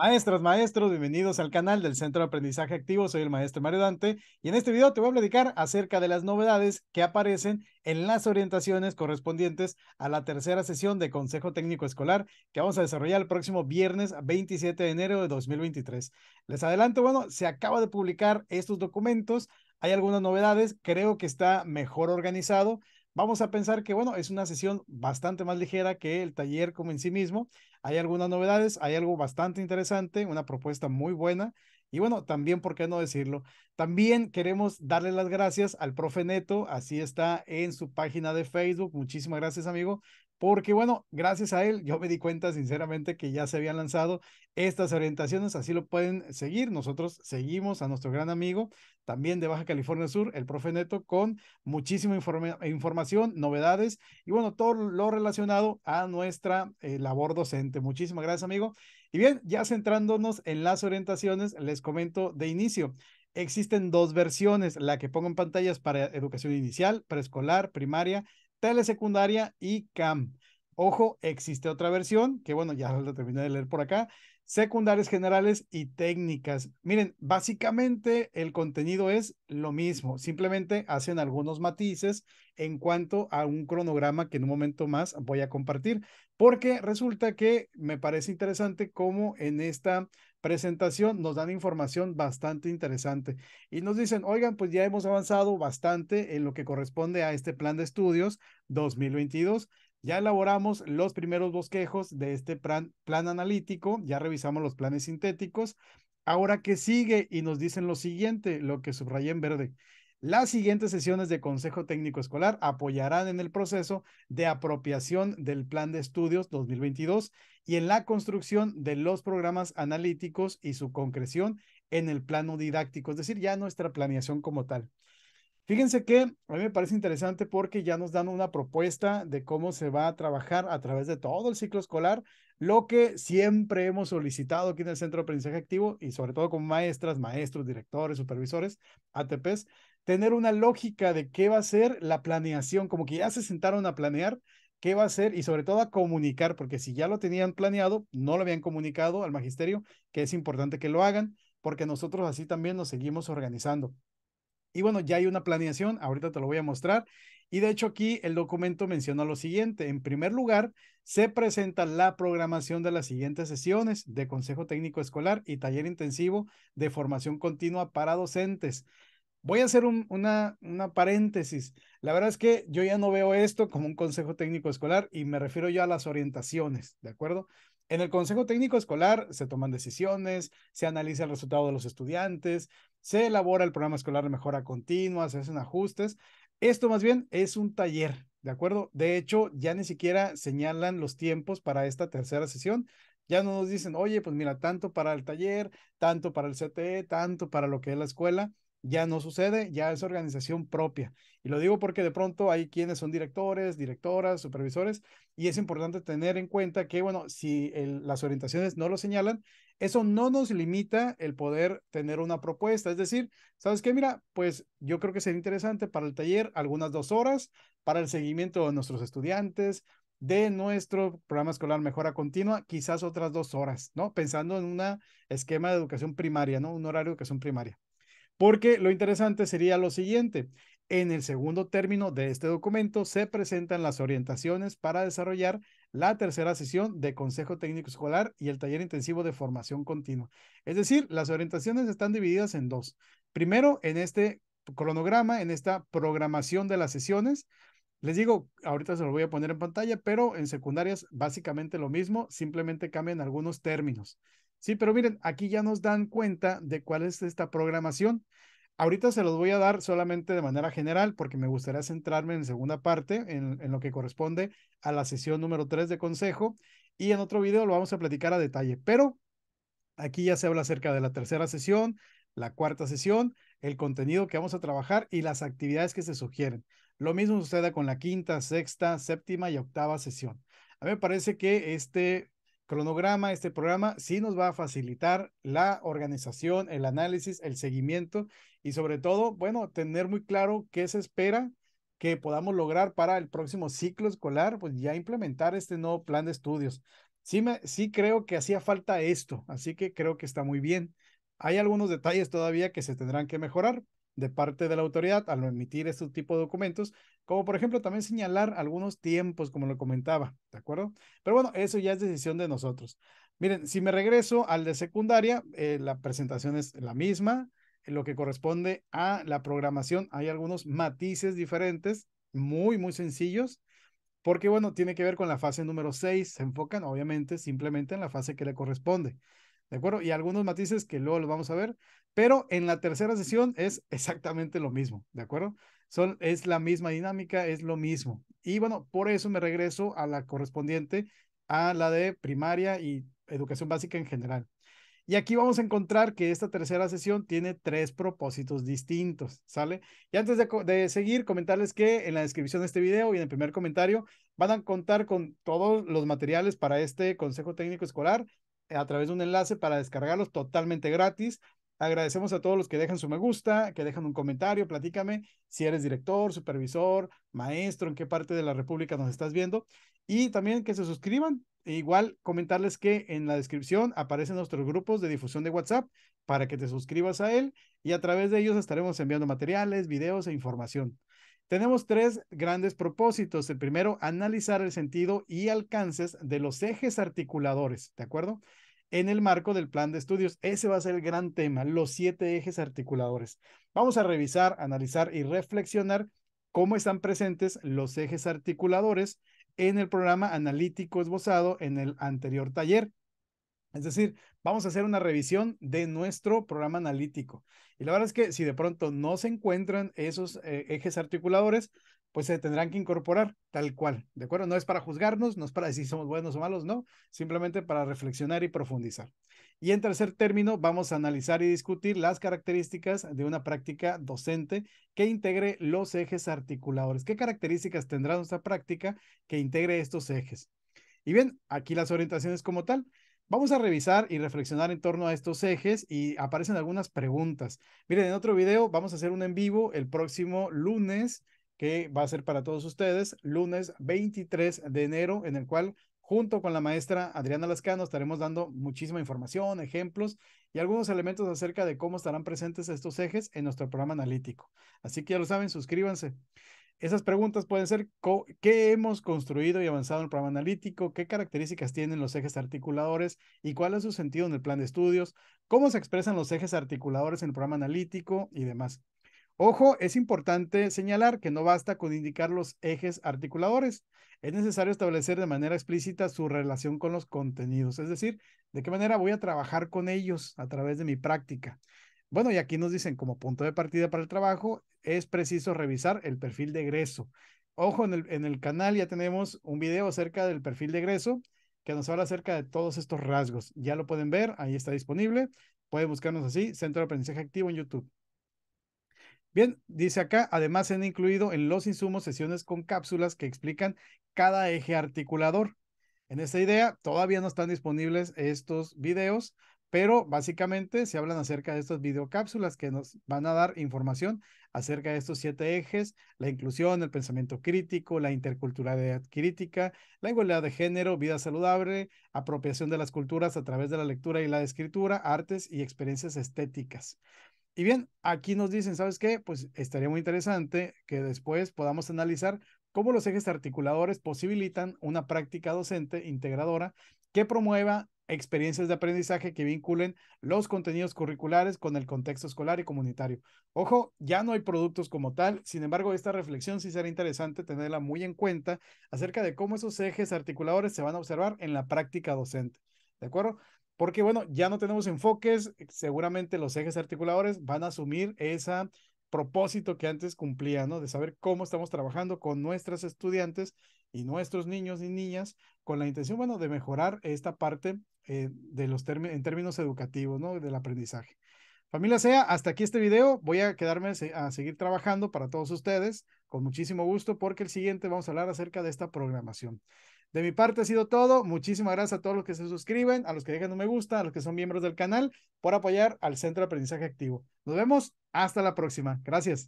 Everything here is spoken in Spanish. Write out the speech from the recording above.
Maestras, maestros, bienvenidos al canal del Centro de Aprendizaje Activo. Soy el maestro Mario Dante y en este video te voy a platicar acerca de las novedades que aparecen en las orientaciones correspondientes a la tercera sesión de Consejo Técnico Escolar que vamos a desarrollar el próximo viernes 27 de enero de 2023. Les adelanto, bueno, se acaba de publicar estos documentos. Hay algunas novedades, creo que está mejor organizado vamos a pensar que, bueno, es una sesión bastante más ligera que el taller como en sí mismo. Hay algunas novedades, hay algo bastante interesante, una propuesta muy buena. Y bueno, también, ¿por qué no decirlo? También queremos darle las gracias al profe Neto, así está en su página de Facebook. Muchísimas gracias, amigo, porque bueno, gracias a él yo me di cuenta sinceramente que ya se habían lanzado estas orientaciones, así lo pueden seguir. Nosotros seguimos a nuestro gran amigo también de Baja California Sur, el profe Neto, con muchísima información, novedades y bueno, todo lo relacionado a nuestra eh, labor docente. Muchísimas gracias, amigo. Y bien, ya centrándonos en las orientaciones, les comento de inicio. Existen dos versiones, la que pongo en pantallas para educación inicial, preescolar, primaria telesecundaria y CAM. Ojo, existe otra versión, que bueno, ya la terminé de leer por acá, secundarias generales y técnicas. Miren, básicamente el contenido es lo mismo, simplemente hacen algunos matices en cuanto a un cronograma que en un momento más voy a compartir, porque resulta que me parece interesante cómo en esta presentación nos dan información bastante interesante y nos dicen, oigan, pues ya hemos avanzado bastante en lo que corresponde a este plan de estudios 2022 ya elaboramos los primeros bosquejos de este plan, analítico, ya revisamos los planes sintéticos. Ahora que sigue y nos dicen lo siguiente, lo que subrayé en verde. Las siguientes sesiones de Consejo Técnico Escolar apoyarán en el proceso de apropiación del Plan de Estudios 2022 y en la construcción de los programas analíticos y su concreción en el plano didáctico, es decir, ya nuestra planeación como tal. Fíjense que a mí me parece interesante porque ya nos dan una propuesta de cómo se va a trabajar a través de todo el ciclo escolar, lo que siempre hemos solicitado aquí en el Centro de Aprendizaje Activo y sobre todo con maestras, maestros, directores, supervisores, ATPs, tener una lógica de qué va a ser la planeación, como que ya se sentaron a planear qué va a ser y sobre todo a comunicar, porque si ya lo tenían planeado, no lo habían comunicado al magisterio, que es importante que lo hagan, porque nosotros así también nos seguimos organizando. Y bueno, ya hay una planeación, ahorita te lo voy a mostrar. Y de hecho aquí el documento menciona lo siguiente. En primer lugar, se presenta la programación de las siguientes sesiones de Consejo Técnico Escolar y taller intensivo de formación continua para docentes. Voy a hacer un, una, una paréntesis. La verdad es que yo ya no veo esto como un Consejo Técnico Escolar y me refiero yo a las orientaciones, ¿de acuerdo? En el Consejo Técnico Escolar se toman decisiones, se analiza el resultado de los estudiantes, se elabora el programa escolar de mejora continua, se hacen ajustes. Esto más bien es un taller, ¿de acuerdo? De hecho, ya ni siquiera señalan los tiempos para esta tercera sesión. Ya no nos dicen, oye, pues mira, tanto para el taller, tanto para el CTE, tanto para lo que es la escuela ya no sucede, ya es organización propia. Y lo digo porque de pronto hay quienes son directores, directoras, supervisores, y es importante tener en cuenta que, bueno, si las orientaciones no lo señalan, eso no nos limita el poder tener una propuesta. Es decir, ¿sabes qué? Mira, pues yo creo que sería interesante para el taller algunas dos horas, para el seguimiento de nuestros estudiantes, de nuestro programa escolar Mejora Continua, quizás otras dos horas, ¿no? Pensando en un esquema de educación primaria, ¿no? Un horario de educación primaria. Porque lo interesante sería lo siguiente. En el segundo término de este documento se presentan las orientaciones para desarrollar la tercera sesión de Consejo Técnico Escolar y el taller intensivo de formación continua. Es decir, las orientaciones están divididas en dos. Primero, en este cronograma, en esta programación de las sesiones, les digo, ahorita se lo voy a poner en pantalla, pero en secundarias básicamente lo mismo, simplemente cambian algunos términos. Sí, pero miren, aquí ya nos dan cuenta de cuál es esta programación. Ahorita se los voy a dar solamente de manera general porque me gustaría centrarme en segunda parte, en, en, lo que corresponde a la sesión número 3 de consejo y en otro video lo vamos a platicar a detalle. Pero aquí ya se habla acerca de la tercera sesión, la cuarta sesión, el contenido que vamos a trabajar y las actividades que se sugieren. Lo mismo sucede con la quinta, sexta, séptima y octava sesión. A mí me parece que este cronograma, este programa, sí nos va a facilitar la organización, el análisis, el seguimiento y sobre todo, bueno, tener muy claro qué se espera que podamos lograr para el próximo ciclo escolar, pues ya implementar este nuevo plan de estudios. Sí, sí creo que hacía falta esto, así que creo que está muy bien. Hay algunos detalles todavía que se tendrán que mejorar, de parte de la autoridad al emitir este tipo de documentos, como por ejemplo también señalar algunos tiempos, como lo comentaba, ¿de acuerdo? Pero bueno, eso ya es decisión de nosotros. Miren, si me regreso al de secundaria, eh, la presentación es la misma, en eh, lo que corresponde a la programación, hay algunos matices diferentes, muy, muy sencillos, porque bueno, tiene que ver con la fase número 6, se enfocan obviamente simplemente en la fase que le corresponde. ¿De acuerdo? Y algunos matices que luego los vamos a ver, pero en la tercera sesión es exactamente lo mismo, ¿de acuerdo? Son, es la misma dinámica, es lo mismo. Y bueno, por eso me regreso a la correspondiente a la de primaria y educación básica en general. Y aquí vamos a encontrar que esta tercera sesión tiene tres propósitos distintos, ¿sale? Y antes de, de, seguir, comentarles que en la descripción de este video y en el primer comentario van a contar con todos los materiales para este consejo técnico escolar a través de un enlace para descargarlos totalmente gratis. Agradecemos a todos los que dejan su me gusta, que dejan un comentario, platícame si eres director, supervisor, maestro, en qué parte de la República nos estás viendo. Y también que se suscriban. E igual comentarles que en la descripción aparecen nuestros grupos de difusión de WhatsApp para que te suscribas a él y a través de ellos estaremos enviando materiales, videos e información. Tenemos tres grandes propósitos. El primero, analizar el sentido y alcances de los ejes articuladores, ¿de acuerdo? En el marco del plan de estudios, ese va a ser el gran tema, los siete ejes articuladores. Vamos a revisar, analizar y reflexionar cómo están presentes los ejes articuladores en el programa analítico esbozado en el anterior taller. Es decir, vamos a hacer una revisión de nuestro programa analítico. Y la verdad es que si de pronto no se encuentran esos eh, ejes articuladores, pues se tendrán que incorporar tal cual, ¿de acuerdo? No es para juzgarnos, no es para decir si somos buenos o malos, no, simplemente para reflexionar y profundizar. Y en tercer término, vamos a analizar y discutir las características de una práctica docente que integre los ejes articuladores. ¿Qué características tendrá nuestra práctica que integre estos ejes? Y bien, aquí las orientaciones como tal. Vamos a revisar y reflexionar en torno a estos ejes y aparecen algunas preguntas. Miren, en otro video vamos a hacer un en vivo el próximo lunes, que va a ser para todos ustedes, lunes 23 de enero, en el cual junto con la maestra Adriana Lascano estaremos dando muchísima información, ejemplos y algunos elementos acerca de cómo estarán presentes estos ejes en nuestro programa analítico. Así que ya lo saben, suscríbanse. Esas preguntas pueden ser qué hemos construido y avanzado en el programa analítico, qué características tienen los ejes articuladores y cuál es su sentido en el plan de estudios, cómo se expresan los ejes articuladores en el programa analítico y demás. Ojo, es importante señalar que no basta con indicar los ejes articuladores, es necesario establecer de manera explícita su relación con los contenidos, es decir, de qué manera voy a trabajar con ellos a través de mi práctica. Bueno, y aquí nos dicen como punto de partida para el trabajo, es preciso revisar el perfil de egreso. Ojo, en el, canal ya tenemos un video acerca del perfil de egreso que nos habla acerca de todos estos rasgos. Ya lo pueden ver, ahí está disponible. Pueden buscarnos así, Centro de Aprendizaje Activo en YouTube. Bien, dice acá, además se han incluido en los insumos sesiones con cápsulas que explican cada eje articulador. En esta idea, todavía no están disponibles estos videos, pero básicamente se hablan acerca de estas videocápsulas que nos van a dar información acerca de estos siete ejes, la inclusión, el pensamiento crítico, la interculturalidad crítica, la igualdad de género, vida saludable, apropiación de las culturas a través de la lectura y la escritura, artes y experiencias estéticas. Y bien, aquí nos dicen, ¿sabes qué? Pues estaría muy interesante que después podamos analizar cómo los ejes articuladores posibilitan una práctica docente integradora que promueva experiencias de aprendizaje que vinculen los contenidos curriculares con el contexto escolar y comunitario. Ojo, ya no hay productos como tal, sin embargo, esta reflexión sí será interesante tenerla muy en cuenta acerca de cómo esos ejes articuladores se van a observar en la práctica docente. ¿De acuerdo? Porque bueno, ya no tenemos enfoques, seguramente los ejes articuladores van a asumir ese propósito que antes cumplía, ¿no? De saber cómo estamos trabajando con nuestras estudiantes y nuestros niños y niñas con la intención, bueno, de mejorar esta parte eh, de los en términos educativos, ¿no? Del aprendizaje. Familia SEA, hasta aquí este video. Voy a quedarme a seguir trabajando para todos ustedes con muchísimo gusto porque el siguiente vamos a hablar acerca de esta programación. De mi parte ha sido todo. Muchísimas gracias a todos los que se suscriben, a los que dejan un me gusta, a los que son miembros del canal por apoyar al Centro de Aprendizaje Activo. Nos vemos hasta la próxima. Gracias.